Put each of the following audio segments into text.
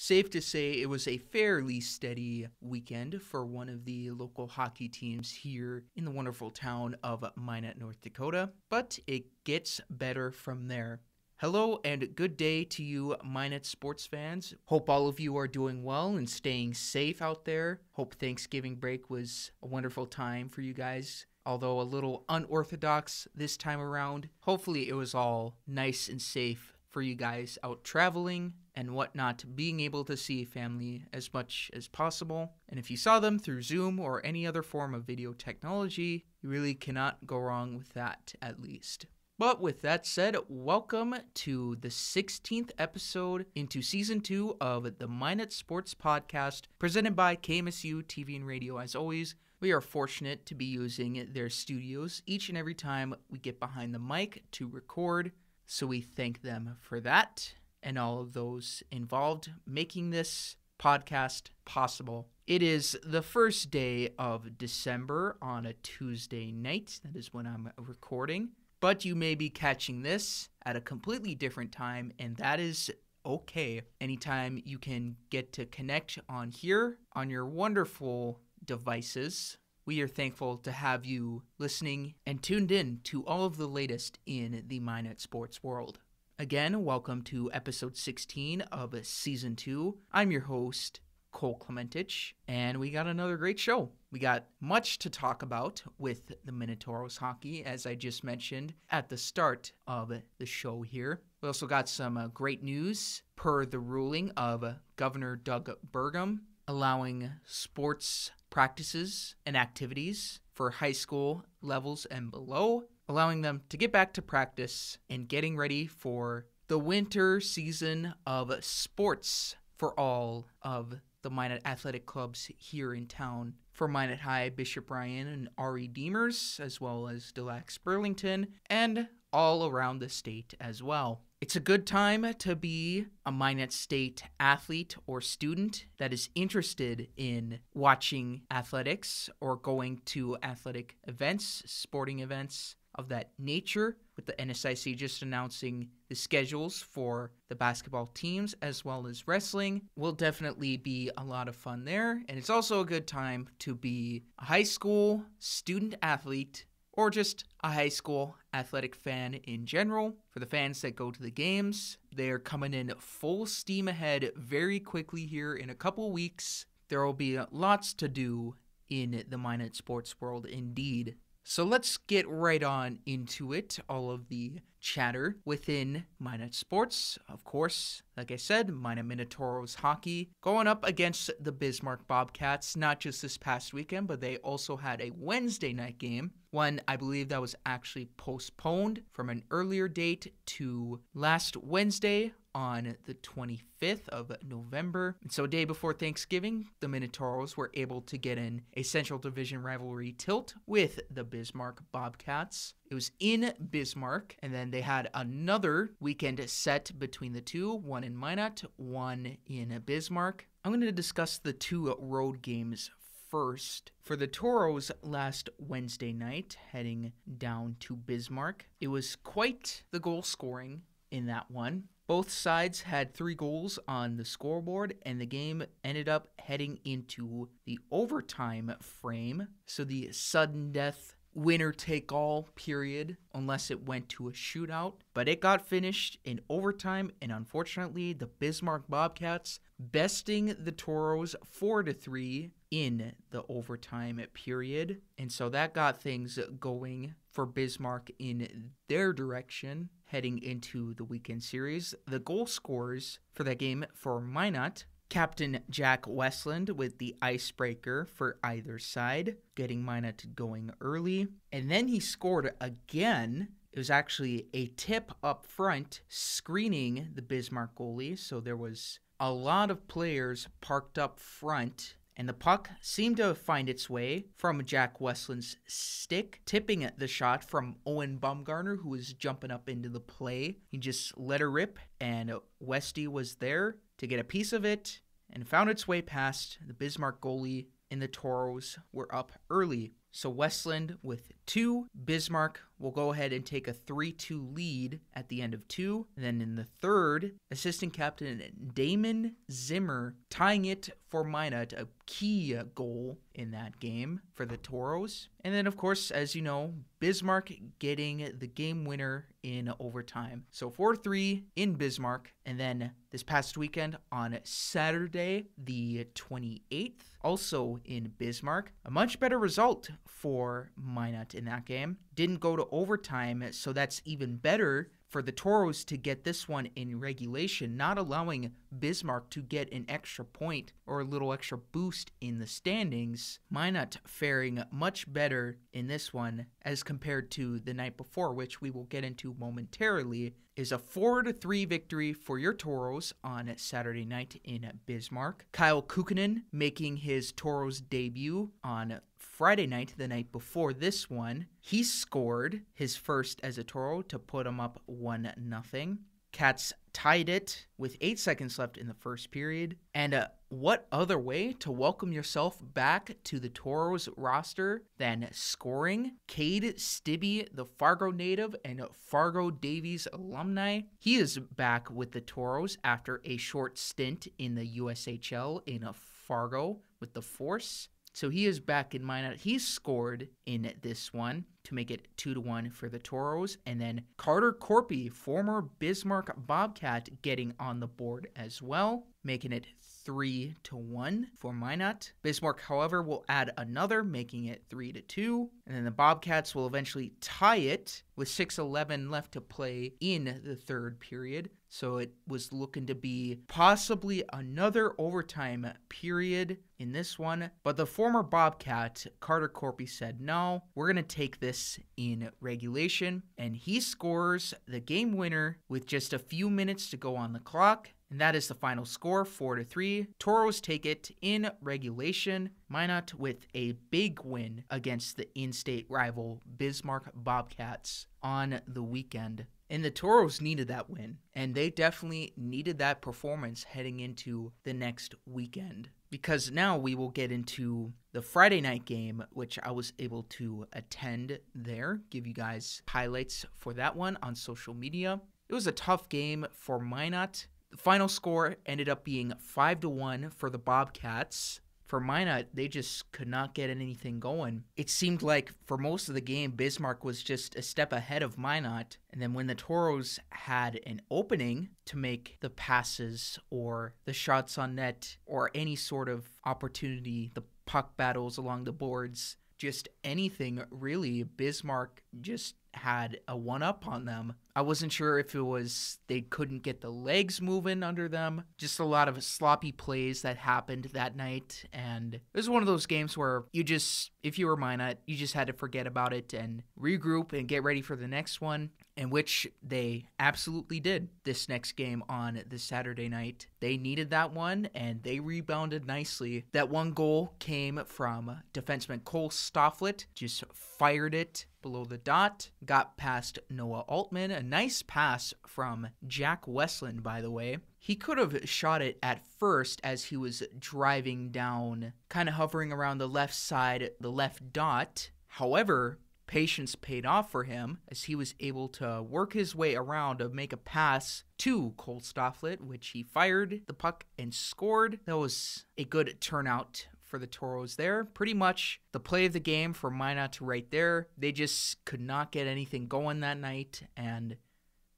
Safe to say it was a fairly steady weekend for one of the local hockey teams here in the wonderful town of Minot, North Dakota, but it gets better from there. Hello and good day to you, Minot sports fans. Hope all of you are doing well and staying safe out there. Hope Thanksgiving break was a wonderful time for you guys, although a little unorthodox this time around. Hopefully, it was all nice and safe for you guys out traveling and whatnot, being able to see family as much as possible. And if you saw them through Zoom or any other form of video technology, you really cannot go wrong with that, at least. But with that said, welcome to the 16th episode into season two of the Minot Sports Podcast, presented by KMSU TV and Radio. As always, we are fortunate to be using their studios each and every time we get behind the mic to record. So we thank them for that and all of those involved making this podcast possible. It is the first day of December on a Tuesday night. That is when I'm recording. But you may be catching this at a completely different time, and that is okay. Anytime you can get to connect on here on your wonderful devices we are thankful to have you listening and tuned in to all of the latest in the Minot sports world. Again, welcome to episode 16 of season two. I'm your host, Cole Clementich, and we got another great show. We got much to talk about with the Minotauros hockey, as I just mentioned at the start of the show here. We also got some uh, great news per the ruling of Governor Doug Burgum allowing sports practices and activities for high school levels and below, allowing them to get back to practice and getting ready for the winter season of sports for all of the Minot Athletic Clubs here in town. For Minot High, Bishop Ryan and Ari Deemers, as well as Delac Burlington, and all around the state as well. It's a good time to be a Minot State athlete or student that is interested in watching athletics or going to athletic events, sporting events of that nature, with the NSIC just announcing the schedules for the basketball teams as well as wrestling. Will definitely be a lot of fun there. And it's also a good time to be a high school student athlete or just a high school athletic fan in general. For the fans that go to the games, they're coming in full steam ahead very quickly here in a couple weeks. There will be lots to do in the minor sports world indeed. So let's get right on into it. All of the chatter within Minot Sports. Of course, like I said, Minot Minotauros hockey going up against the Bismarck Bobcats, not just this past weekend, but they also had a Wednesday night game, one I believe that was actually postponed from an earlier date to last Wednesday on the 25th of November. And so, a day before Thanksgiving, the Minotauros were able to get in a Central Division rivalry tilt with the Bismarck Bobcats. It was in Bismarck, and then they had another weekend set between the two one in Minot, one in Bismarck. I'm going to discuss the two road games first. For the Toros last Wednesday night, heading down to Bismarck, it was quite the goal scoring in that one. Both sides had three goals on the scoreboard, and the game ended up heading into the overtime frame. So the sudden death winner take all period unless it went to a shootout. But it got finished in overtime, and unfortunately, the Bismarck Bobcats besting the Toros 4 to 3 in the overtime period. And so that got things going for Bismarck in their direction heading into the weekend series. The goal scores for that game for Minot Captain Jack Westland with the icebreaker for either side, getting Mina to going early. And then he scored again. It was actually a tip up front screening the Bismarck goalie. So there was a lot of players parked up front and the puck seemed to find its way from Jack Westland's stick, tipping the shot from Owen Baumgartner, who was jumping up into the play. He just let her rip, and Westy was there to get a piece of it and found its way past the Bismarck goalie, and the Toros were up early. So Westland with two. Bismarck will go ahead and take a 3 2 lead at the end of two. And then in the third, assistant captain Damon Zimmer tying it for Mina to a key goal in that game for the Toros. And then, of course, as you know, Bismarck getting the game winner in overtime. So 4 3 in Bismarck. And then this past weekend on Saturday, the 28th, also in Bismarck, a much better result for Minot in that game. Didn't go to overtime, so that's even better for the Toros to get this one in regulation, not allowing Bismarck to get an extra point or a little extra boost in the standings. Minot faring much better in this one as compared to the night before, which we will get into momentarily, is a 4 to 3 victory for your Toros on Saturday night in Bismarck. Kyle Kukkonen making his Toros debut on Friday night, the night before this one, he scored his first as a Toro to put him up 1 nothing. Cats tied it with eight seconds left in the first period. And uh, what other way to welcome yourself back to the Toros roster than scoring? Cade Stibbe, the Fargo native and Fargo Davies alumni, he is back with the Toros after a short stint in the USHL in Fargo with the Force. So he is back in mine. He's scored in this one to make it two to one for the Toros. And then Carter Corpy, former Bismarck Bobcat, getting on the board as well, making it three to one for Minot. Bismarck, however, will add another, making it three to two. And then the Bobcats will eventually tie it with 6:11 left to play in the third period. So it was looking to be possibly another overtime period in this one. But the former Bobcat, Carter Corpy, said, no, we're going to take this in regulation. And he scores the game winner with just a few minutes to go on the clock. And that is the final score, four to three. Toros take it in regulation. Minot with a big win against the in-state rival Bismarck Bobcats on the weekend and the Toros needed that win, and they definitely needed that performance heading into the next weekend. Because now we will get into the Friday night game, which I was able to attend there, give you guys highlights for that one on social media. It was a tough game for Minot. The final score ended up being 5 to 1 for the Bobcats for Minot, they just could not get anything going. It seemed like for most of the game, Bismarck was just a step ahead of Minot. And then when the Toros had an opening to make the passes or the shots on net or any sort of opportunity, the puck battles along the boards, just anything really, Bismarck just had a one up on them. I wasn't sure if it was they couldn't get the legs moving under them. Just a lot of sloppy plays that happened that night. And it was one of those games where you just, if you were Minot, you just had to forget about it and regroup and get ready for the next one in which they absolutely did this next game on this Saturday night. They needed that one and they rebounded nicely. That one goal came from defenseman Cole Stofflet, just fired it below the dot, got past Noah Altman. A nice pass from Jack Westland, by the way. He could have shot it at first as he was driving down, kind of hovering around the left side, the left dot. However, Patience paid off for him as he was able to work his way around to make a pass to Cole Stofflet, which he fired the puck and scored. That was a good turnout for the Toros there. Pretty much the play of the game for Minot right there. They just could not get anything going that night. And,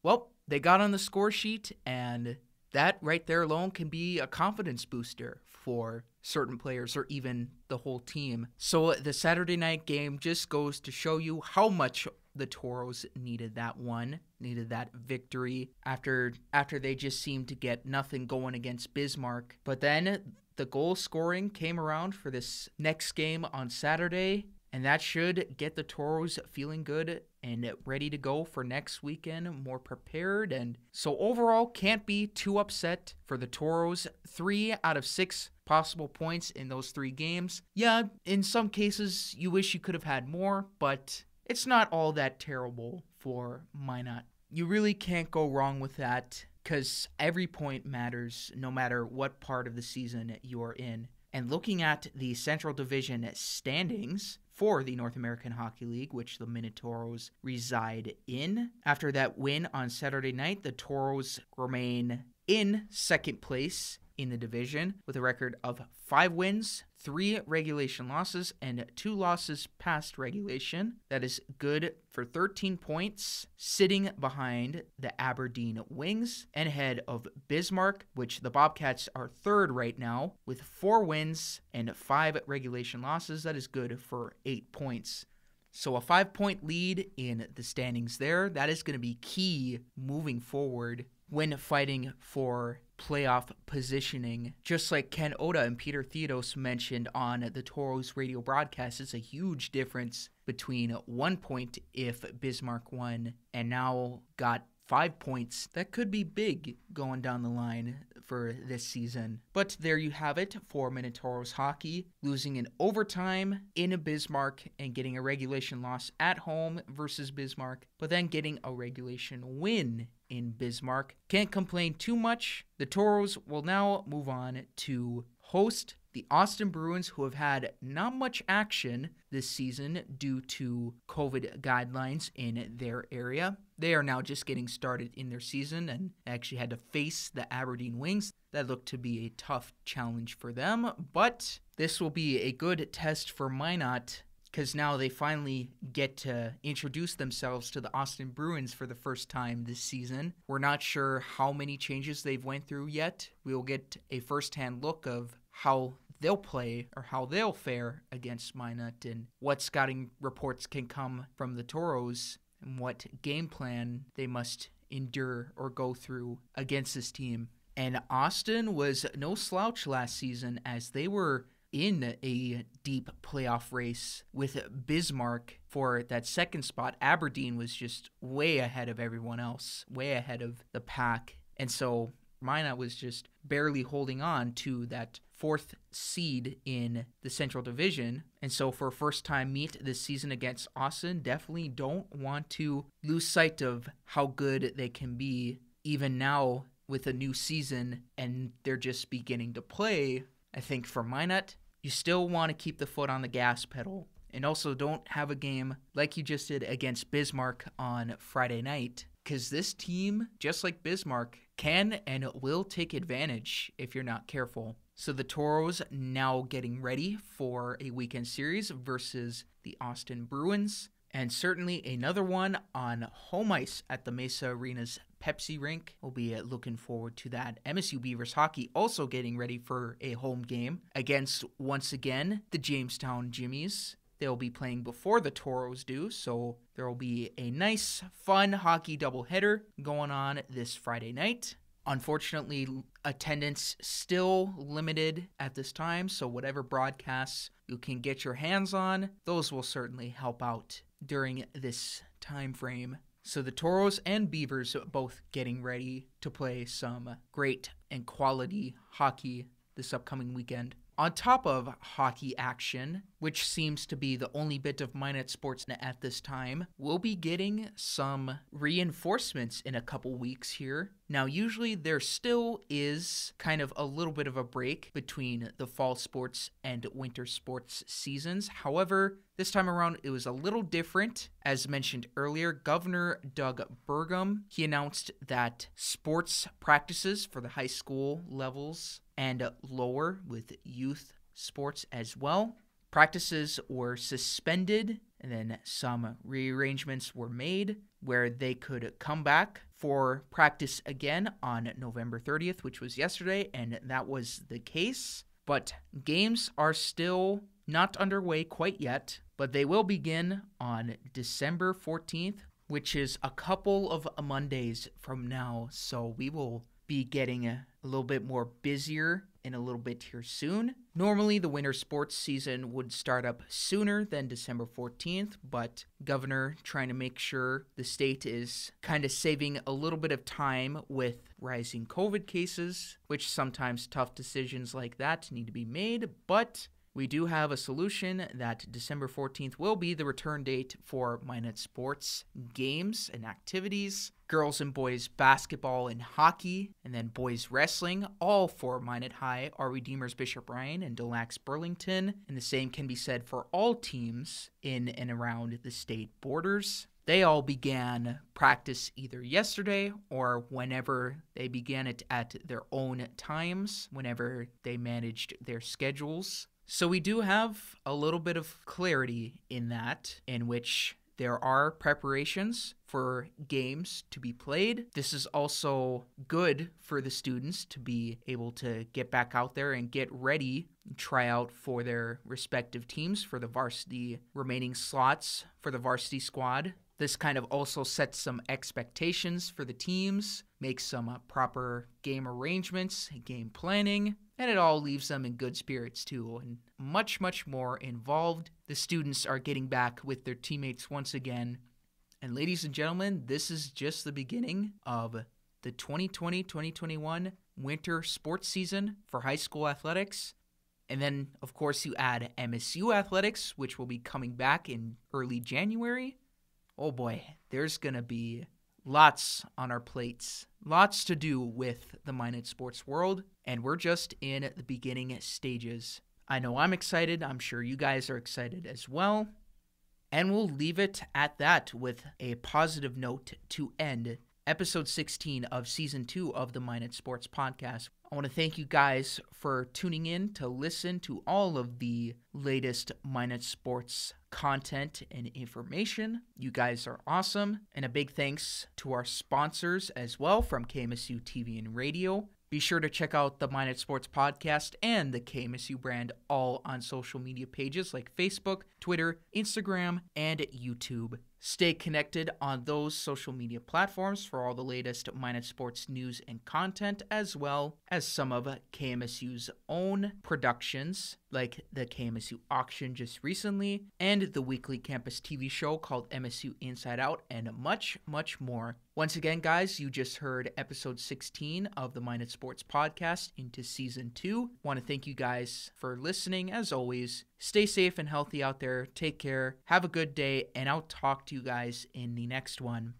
well, they got on the score sheet, and that right there alone can be a confidence booster for certain players or even the whole team. So the Saturday night game just goes to show you how much the Toros needed that one, needed that victory after after they just seemed to get nothing going against Bismarck. But then the goal scoring came around for this next game on Saturday, and that should get the Toros feeling good and ready to go for next weekend, more prepared. And so, overall, can't be too upset for the Toros. Three out of six possible points in those three games. Yeah, in some cases, you wish you could have had more, but it's not all that terrible for Minot. You really can't go wrong with that because every point matters no matter what part of the season you're in. And looking at the Central Division standings, for the North American Hockey League, which the Minotauros reside in. After that win on Saturday night, the Toros remain in second place in the division with a record of five wins, three regulation losses and two losses past regulation. That is good for 13 points, sitting behind the Aberdeen Wings and ahead of Bismarck, which the Bobcats are third right now with four wins and five regulation losses. That is good for eight points. So, a five point lead in the standings there. That is going to be key moving forward when fighting for playoff positioning. Just like Ken Oda and Peter Theodos mentioned on the Toros radio broadcast, it's a huge difference between one point if Bismarck won and now got five points. That could be big going down the line for this season. But there you have it for Minotauros hockey, losing in overtime in Bismarck and getting a regulation loss at home versus Bismarck, but then getting a regulation win in Bismarck. Can't complain too much. The Toros will now move on to host the Austin Bruins, who have had not much action this season due to COVID guidelines in their area. They are now just getting started in their season and actually had to face the Aberdeen Wings. That looked to be a tough challenge for them, but this will be a good test for Minot because now they finally get to introduce themselves to the Austin Bruins for the first time this season. We're not sure how many changes they've went through yet. We will get a first-hand look of how they'll play or how they'll fare against Minot and what scouting reports can come from the Toros and what game plan they must endure or go through against this team. And Austin was no slouch last season as they were in a deep playoff race with Bismarck for that second spot. Aberdeen was just way ahead of everyone else, way ahead of the pack. And so Minot was just barely holding on to that fourth seed in the Central Division. And so for a first time meet this season against Austin, definitely don't want to lose sight of how good they can be even now with a new season and they're just beginning to play I think for Minot, you still want to keep the foot on the gas pedal and also don't have a game like you just did against Bismarck on Friday night because this team, just like Bismarck, can and will take advantage if you're not careful. So the Toros now getting ready for a weekend series versus the Austin Bruins. And certainly another one on home ice at the Mesa Arena's Pepsi Rink. We'll be uh, looking forward to that. MSU Beavers hockey also getting ready for a home game against, once again, the Jamestown Jimmies. They'll be playing before the Toros do, so there will be a nice, fun hockey doubleheader going on this Friday night. Unfortunately, attendance still limited at this time, so whatever broadcasts you can get your hands on, those will certainly help out during this time frame. So the toros and beavers both getting ready to play some great and quality hockey this upcoming weekend. On top of hockey action, which seems to be the only bit of mine at Sportsnet at this time, will be getting some reinforcements in a couple weeks here. Now, usually there still is kind of a little bit of a break between the fall sports and winter sports seasons. However, this time around it was a little different. As mentioned earlier, Governor Doug Burgum, he announced that sports practices for the high school levels and lower with youth sports as well Practices were suspended, and then some rearrangements were made where they could come back for practice again on November 30th, which was yesterday, and that was the case. But games are still not underway quite yet, but they will begin on December 14th, which is a couple of Mondays from now. So we will be getting a little bit more busier in a little bit here soon. Normally, the winter sports season would start up sooner than December 14th, but governor trying to make sure the state is kind of saving a little bit of time with rising COVID cases, which sometimes tough decisions like that need to be made, but we do have a solution that December 14th will be the return date for Minot sports games and activities girls and boys basketball and hockey, and then boys wrestling. All four Minot High are Redeemers Bishop Ryan and Delax Burlington, and the same can be said for all teams in and around the state borders. They all began practice either yesterday or whenever they began it at their own times, whenever they managed their schedules. So we do have a little bit of clarity in that, in which there are preparations for games to be played. This is also good for the students to be able to get back out there and get ready, try out for their respective teams for the varsity remaining slots for the varsity squad. This kind of also sets some expectations for the teams, makes some uh, proper game arrangements, game planning, and it all leaves them in good spirits too, and much, much more involved. The students are getting back with their teammates once again. And, ladies and gentlemen, this is just the beginning of the 2020 2021 winter sports season for high school athletics. And then, of course, you add MSU athletics, which will be coming back in early January. Oh boy, there's going to be lots on our plates, lots to do with the Minot sports world and we're just in the beginning stages. I know I'm excited. I'm sure you guys are excited as well. And we'll leave it at that with a positive note to end episode 16 of season two of the Minot Sports Podcast. I want to thank you guys for tuning in to listen to all of the latest Minot Sports content and information. You guys are awesome. And a big thanks to our sponsors as well from KMSU TV and Radio, be sure to check out the Minot Sports Podcast and the KMSU brand all on social media pages like Facebook, Twitter, Instagram, and YouTube. Stay connected on those social media platforms for all the latest Minot Sports news and content, as well as some of KMSU's own productions, like the KMSU auction just recently, and the weekly campus TV show called MSU Inside Out, and much, much more. Once again, guys, you just heard episode 16 of the Minus Sports Podcast into season two. Want to thank you guys for listening. As always, stay safe and healthy out there. Take care. Have a good day, and I'll talk to you guys in the next one.